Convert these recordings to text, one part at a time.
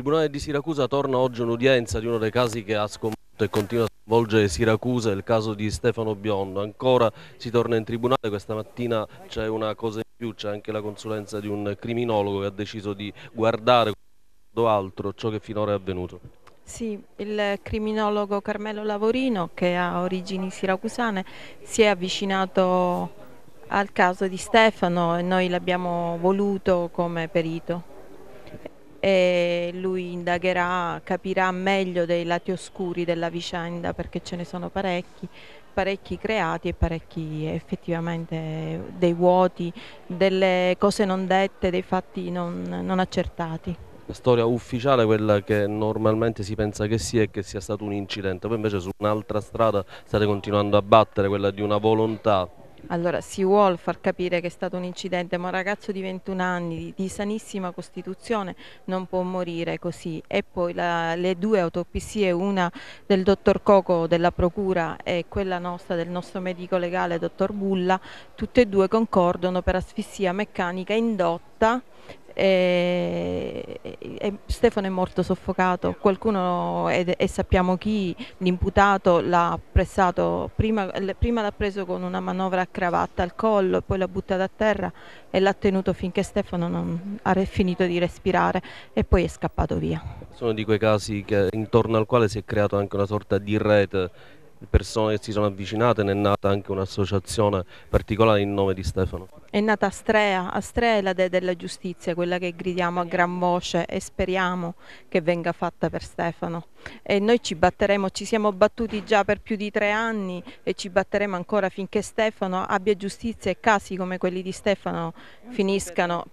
Tribunale di Siracusa torna oggi un'udienza di uno dei casi che ha sconvolto e continua a svolgere Siracusa, il caso di Stefano Biondo. Ancora si torna in tribunale, questa mattina c'è una cosa in più, c'è anche la consulenza di un criminologo che ha deciso di guardare altro ciò che finora è avvenuto. Sì, il criminologo Carmelo Lavorino, che ha origini siracusane, si è avvicinato al caso di Stefano e noi l'abbiamo voluto come perito e lui indagherà, capirà meglio dei lati oscuri della vicenda perché ce ne sono parecchi, parecchi creati e parecchi effettivamente dei vuoti, delle cose non dette, dei fatti non, non accertati. La storia ufficiale, quella che normalmente si pensa che sia, è che sia stato un incidente, Voi invece su un'altra strada state continuando a battere, quella di una volontà allora, si vuole far capire che è stato un incidente, ma un ragazzo di 21 anni, di sanissima costituzione, non può morire così. E poi la, le due autopsie, una del dottor Coco della Procura e quella nostra del nostro medico legale, dottor Bulla, tutte e due concordano per asfissia meccanica indotta e, e Stefano è morto soffocato, qualcuno e, e sappiamo chi, l'imputato l'ha pressato, prima, prima l'ha preso con una manovra a cravatta al collo, poi l'ha buttato a terra e l'ha tenuto finché Stefano non ha finito di respirare e poi è scappato via. Sono di quei casi che, intorno al quale si è creata anche una sorta di rete persone che si sono avvicinate, ne è nata anche un'associazione particolare in nome di Stefano. È nata Astrea, Astrea è la dea della giustizia, quella che gridiamo a gran voce e speriamo che venga fatta per Stefano. E noi ci batteremo, ci siamo battuti già per più di tre anni e ci batteremo ancora finché Stefano abbia giustizia e casi come quelli di Stefano finiscano,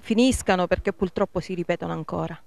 finiscano perché purtroppo si ripetono ancora.